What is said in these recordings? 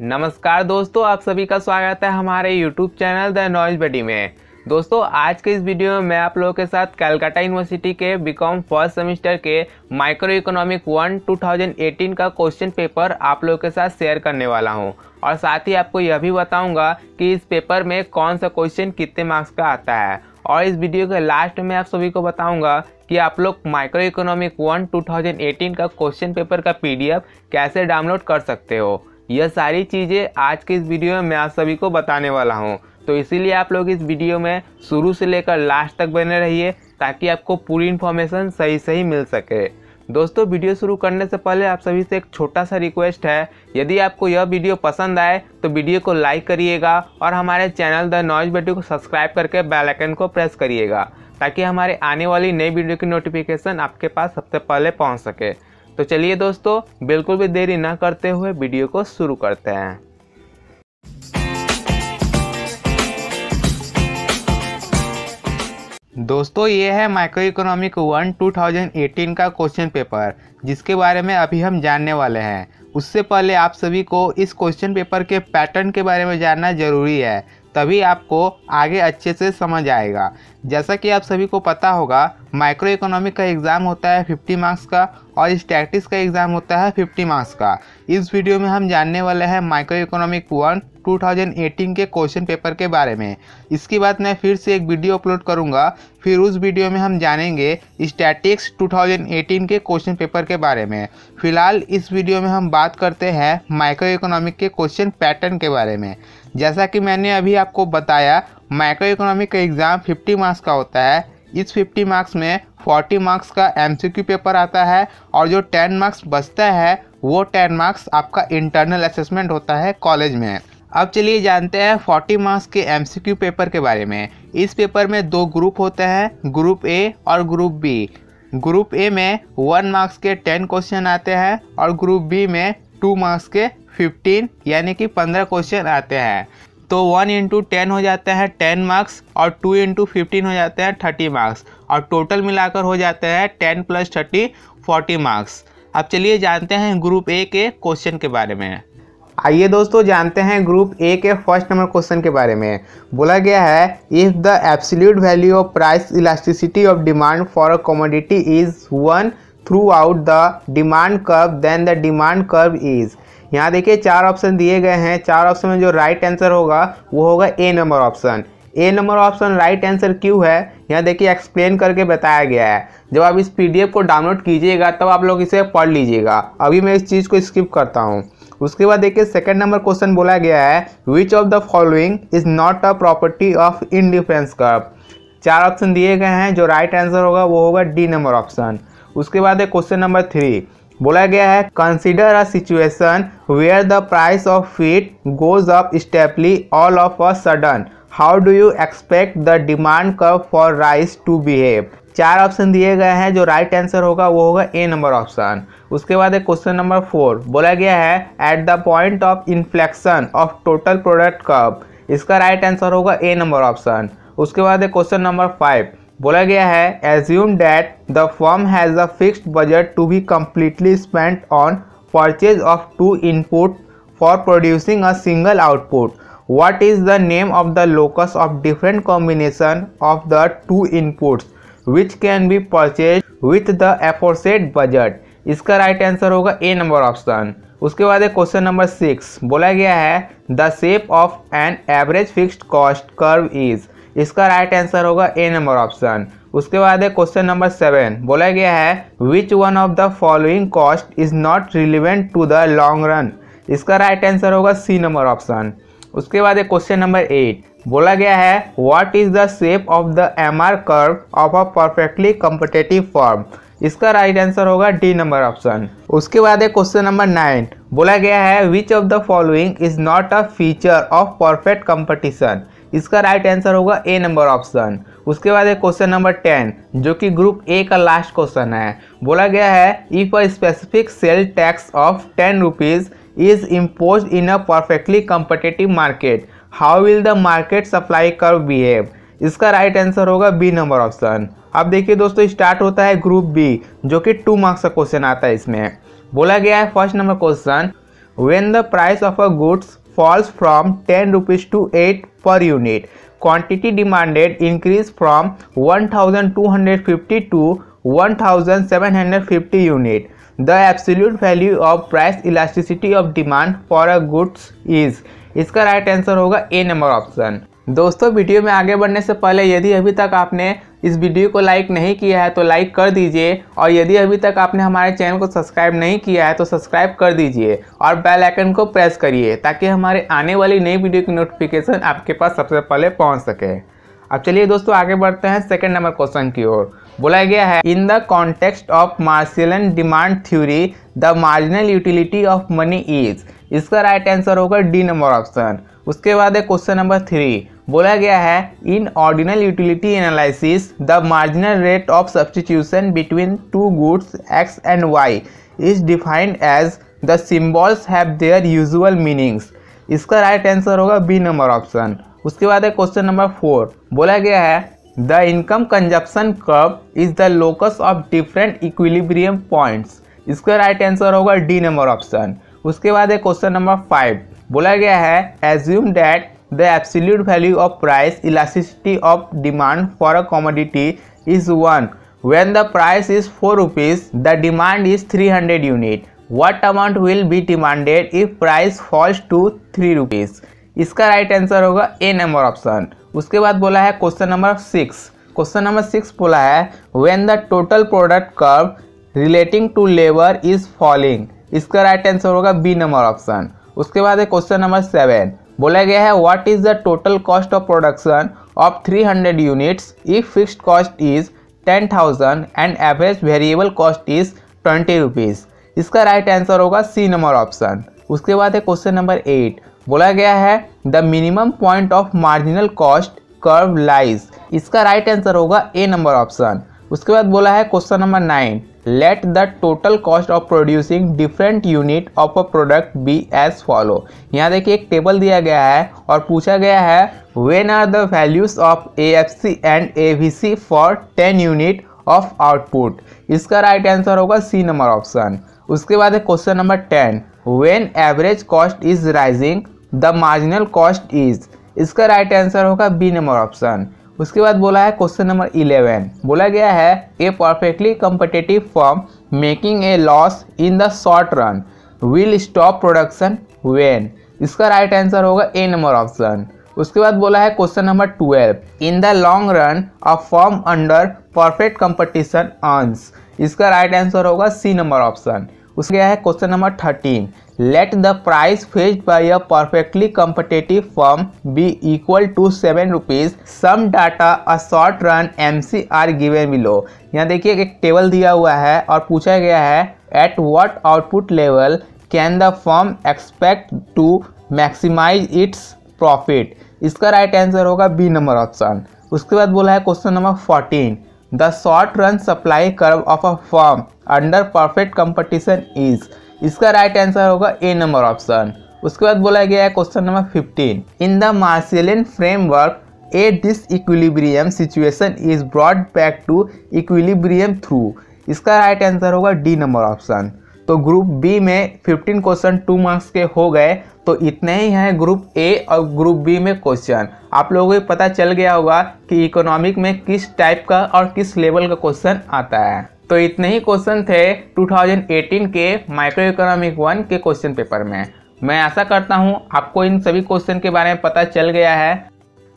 नमस्कार दोस्तों आप सभी का स्वागत है हमारे YouTube channel the noise buddy में दोस्तों आज के इस वीडियो में मैं आप लोगों के साथ कलकत्ता यूनिवर्सिटी के बीकॉम फर्स्ट सेमेस्टर के माइक्रो इकोनॉमिक वन 2018 का क्वेश्चन पेपर आप लोगों के साथ शेयर करने वाला हूं और साथ ही आपको यह भी बताऊंगा कि इस पेपर में कौन सा क्वेश्चन कितने मार्क्स का आता है और इस वीडियो के लास्ट में आप सभी को बताऊँगा कि आप लोग माइक्रो इकोनॉमिक वन टू का क्वेश्चन पेपर का पी कैसे डाउनलोड कर सकते हो यह सारी चीज़ें आज के इस वीडियो में मैं आप सभी को बताने वाला हूँ तो इसीलिए आप लोग इस वीडियो में शुरू से लेकर लास्ट तक बने रहिए ताकि आपको पूरी इन्फॉर्मेशन सही सही मिल सके दोस्तों वीडियो शुरू करने से पहले आप सभी से एक छोटा सा रिक्वेस्ट है यदि आपको यह वीडियो पसंद आए तो वीडियो को लाइक करिएगा और हमारे चैनल द नॉइज बेटी को सब्सक्राइब करके बेल आइकन को प्रेस करिएगा ताकि हमारे आने वाली नई वीडियो की नोटिफिकेशन आपके पास सबसे पहले पहुंच सके तो चलिए दोस्तों बिल्कुल भी देरी ना करते हुए वीडियो को शुरू करते हैं दोस्तों ये है माइक्रो इकोनॉमिक वन 2018 का क्वेश्चन पेपर जिसके बारे में अभी हम जानने वाले हैं उससे पहले आप सभी को इस क्वेश्चन पेपर के पैटर्न के बारे में जानना जरूरी है तभी आपको आगे अच्छे से समझ आएगा जैसा कि आप सभी को पता होगा माइक्रो इकोनॉमिक का एग्ज़ाम होता है 50 मार्क्स का और स्टैटिक्स का एग्ज़ाम होता है 50 मार्क्स का इस वीडियो में हम जानने वाले हैं माइक्रो इकोनॉमिक वन 2018 के क्वेश्चन पेपर के बारे में इसके बाद मैं फिर से एक वीडियो अपलोड करूंगा फिर उस वीडियो में हम जानेंगे स्टैटिक्स 2018 के क्वेश्चन पेपर के बारे में फिलहाल इस वीडियो में हम बात करते हैं माइक्रो इकोनॉमिक के क्वेश्चन पैटर्न के बारे में जैसा कि मैंने अभी आपको बताया माइक्रो इकोनॉमिक का एग्ज़ाम 50 मार्क्स का होता है इस 50 मार्क्स में 40 मार्क्स का एमसीक्यू पेपर आता है और जो 10 मार्क्स बचता है वो 10 मार्क्स आपका इंटरनल असेसमेंट होता है कॉलेज में अब चलिए जानते हैं फोर्टी मार्क्स के एम पेपर के बारे में इस पेपर में दो ग्रुप होते हैं ग्रुप ए और ग्रुप बी ग्रुप ए में वन मार्क्स के टेन क्वेश्चन आते हैं और ग्रुप बी में टू मार्क्स के फिफ्टीन यानी कि पंद्रह क्वेश्चन आते हैं तो वन इंटू टेन हो जाते हैं टेन मार्क्स और टू इंटू फिफ्टीन हो जाते हैं थर्टी मार्क्स और टोटल मिलाकर हो जाते हैं ten plus thirty forty marks अब चलिए जानते हैं ग्रुप ए के क्वेश्चन के बारे में आइए दोस्तों जानते हैं ग्रुप ए के फर्स्ट नंबर क्वेश्चन के बारे में बोला गया है if the absolute value of price elasticity of demand for a commodity is one throughout the demand curve then the demand curve is यहाँ देखिए चार ऑप्शन दिए गए हैं चार ऑप्शन में जो राइट आंसर होगा वो होगा A number option A number option right answer क्यों है यहाँ देखिए एक्सप्लेन करके बताया गया है जब आप इस पीडीएफ को डाउनलोड कीजिएगा तब आप लोग इसे पढ़ लीजिएगा अभी मैं इस चीज़ को स्किप करता हूँ उसके बाद देखिए सेकंड नंबर क्वेश्चन बोला गया है which of the following is not a property of indifference curve चार ऑप्शन दिए गए हैं जो राइट right आंसर होगा वो होगा डी नंबर ऑप्शन उसके बाद है क्वेश्चन नंबर थ्री बोला गया है consider a situation where the price of wheat goes up steeply all of a sudden how do you expect the demand curve for rice to behave चार option दिए गए हैं जो राइट आंसर होगा वो होगा ए नंबर ऑप्शन उसके बाद है क्वेश्चन नंबर फोर बोला गया है at the point of inflection of total product curve इसका राइट आंसर होगा ए नंबर ऑप्शन उसके बाद है क्वेश्चन नंबर फाइव बोला गया है assume that the firm has a fixed budget to be completely spent on purchase of two input for producing a single output what is the name of the locus of different combination of the two inputs which can be purchase with the aforesaid budget इसका right answer होगा A number option उसके बाद है question number six बोला गया है the shape of an average fixed cost curve is इसका right answer होगा ए नंबर ऑप्शन उसके बाद है क्वेश्चन नंबर सेवन बोला गया है which one of the following cost is not relevant to the long run इसका राइट आंसर होगा सी नंबर ऑप्शन उसके बाद है क्वेश्चन नंबर एट बोला गया है what is the shape of the M R curve of a perfectly competitive firm इसका right answer होगा डी नंबर ऑप्शन उसके बाद है क्वेश्चन नंबर नाइन बोला गया है which of the following is not a feature of perfect competition इसका right answer होगा ए नंबर ऑप्शन उसके बाद है क्वेश्चन नंबर टेन जो कि ग्रुप ए का लास्ट क्वेश्चन है बोला गया है if a specific sale tax of ten rupees is impose in a perfectly competitive market how will the market supply curve behave इसका राइट आंसर होगा B number option अब देखिए दोस्तों स्टार्ट होता है ग्रुप बी जो कि टू मार्क्स का क्वेश्चन आता है इसमें बोला गया है first number question when the price of a goods falls from 10 rupees to 8 per unit. Quantity demanded increase from 1250 to 1750 unit. The absolute value of price elasticity of demand for a goods is इसका right right answer होगा A number option दोस्तों video में आगे बढ़ने से पहले यदि अभी तक आपने इस वीडियो को लाइक नहीं किया है तो लाइक कर दीजिए और यदि अभी तक आपने हमारे चैनल को सब्सक्राइब नहीं किया है तो सब्सक्राइब कर दीजिए और बेल आइकन को प्रेस करिए ताकि हमारे आने वाली नई वीडियो की नोटिफिकेशन आपके पास सबसे पहले पहुँच सके अब चलिए दोस्तों आगे बढ़ते हैं सेकेंड नंबर क्वेश्चन की ओर बोला गया है in the context of Marshallian demand theory the marginal utility of money is इसका राइट आंसर होगा डी नंबर ऑप्शन उसके बाद है क्वेश्चन नंबर थ्री बोला गया है in ordinal utility analysis the marginal rate of substitution between two goods X and Y is defined as the symbols have their usual meanings इसका right answer होगा B number option उसके बाद है question number four बोला गया है the income consumption curve is the locus of different equilibrium points इसका right answer होगा डी नंबर ऑप्शन उसके बाद है क्वेश्चन नंबर फाइव बोला गया है assume that the absolute value of price elasticity of demand for a commodity is one when the price is four rupees the demand is three hundred unit what amount will be demanded if price falls to three rupees इसका right answer होगा A number option उसके बाद बोला है question number six question number six बोला है when the total product curve relating to labour is falling इसका right answer होगा बी नंबर ऑप्शन उसके बाद है क्वेश्चन नंबर सेवन बोला गया है what is the total cost of production of 300 units if fixed cost is 10,000 and average variable cost is twenty rupees इसका right answer होगा सी नंबर ऑप्शन उसके बाद है क्वेश्चन नंबर एट बोला गया है the minimum point of marginal cost curve lies इसका right answer होगा ए नंबर ऑप्शन उसके बाद बोला है question number nine let the total cost of producing different unit of a product be as follow यहाँ देखिए एक टेबल दिया गया है और पूछा गया है when are the values of AFC and AVC for 10 unit of output इसका राइट आंसर होगा सी नंबर ऑप्शन उसके बाद है question number ten when average cost is rising the marginal cost is इसका राइट आंसर होगा B number option उसके बाद बोला है क्वेश्चन नंबर इलेवन बोला गया है a perfectly competitive firm making a loss in the short run will stop production when इसका राइट आंसर होगा ए नंबर ऑप्शन उसके बाद बोला है question number twelve in the long run a firm under perfect competition आंस इसका right answer होगा C number option उसका गया है question number thirteen let the price faced by a perfectly competitive firm be equal to seven rupees some data a short run M C are given below यहाँ देखिए एक table दिया हुआ है और पूछा गया है at what output level can the firm expect to maximize its profit इसका राइट आंसर होगा बी नंबर ऑप्शन उसके बाद बोला है question number fourteen the short run supply curve of a firm under perfect competition is इसका right answer होगा A number option उसके बाद बोला गया है question number 15 in the Marshallian framework a disequilibrium situation is brought back to equilibrium through इसका right answer होगा D number option तो ग्रुप बी में 15 क्वेश्चन टू मार्क्स के हो गए तो इतने ही हैं ग्रुप ए और ग्रुप बी में क्वेश्चन आप लोगों को पता चल गया होगा कि इकोनॉमिक में किस टाइप का और किस लेवल का क्वेश्चन आता है तो इतने ही क्वेश्चन थे 2018 के माइक्रो इकोनॉमिक वन के क्वेश्चन पेपर में मैं ऐसा करता हूँ आपको इन सभी क्वेश्चन के बारे में पता चल गया है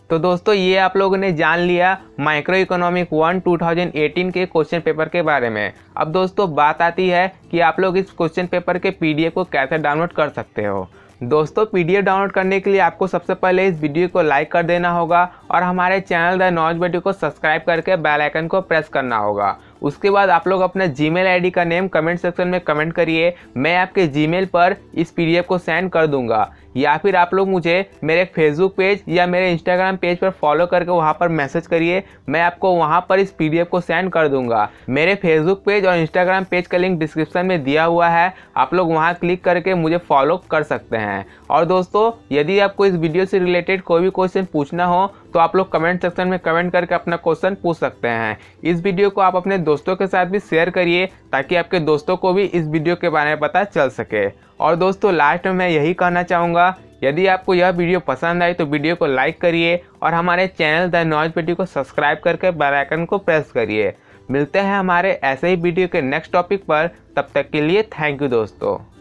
तो दोस्तों ये आप लोगों ने जान लिया माइक्रो इकोनॉमिक वन 2018 के क्वेश्चन पेपर के बारे में अब दोस्तों बात आती है कि आप लोग इस क्वेश्चन पेपर के पी को कैसे डाउनलोड कर सकते हो दोस्तों पीडीएफ डाउनलोड करने के लिए आपको सबसे पहले इस वीडियो को लाइक कर देना होगा और हमारे चैनल द नॉज वीडियो को सब्सक्राइब करके बेल आइकन को प्रेस करना होगा उसके बाद आप लोग अपना जीमेल आईडी का नेम कमेंट सेक्शन में कमेंट करिए मैं आपके जीमेल पर इस पीडीएफ को सेंड कर दूंगा या फिर आप लोग मुझे मेरे फेसबुक पेज या मेरे इंस्टाग्राम पेज पर फॉलो करके वहाँ पर मैसेज करिए मैं आपको वहाँ पर इस पी को सेंड कर दूंगा मेरे फेसबुक पेज और इंस्टाग्राम पेज का लिंक डिस्क्रिप्शन में दिया हुआ है आप लोग वहाँ क्लिक करके मुझे फॉलो कर सकते हैं और दोस्तों यदि आपको इस वीडियो से रिलेटेड कोई भी क्वेश्चन पूछना हो तो आप लोग कमेंट सेक्शन में कमेंट करके अपना क्वेश्चन पूछ सकते हैं इस वीडियो को आप अपने दोस्तों के साथ भी शेयर करिए ताकि आपके दोस्तों को भी इस वीडियो के बारे में पता चल सके और दोस्तों लास्ट में मैं यही कहना चाहूँगा यदि आपको यह वीडियो पसंद आई तो वीडियो को लाइक करिए और हमारे चैनल द नॉइज पेटी को सब्सक्राइब करके बेल आइकन को प्रेस करिए मिलते हैं हमारे ऐसे ही वीडियो के नेक्स्ट टॉपिक पर तब तक के लिए थैंक यू दोस्तों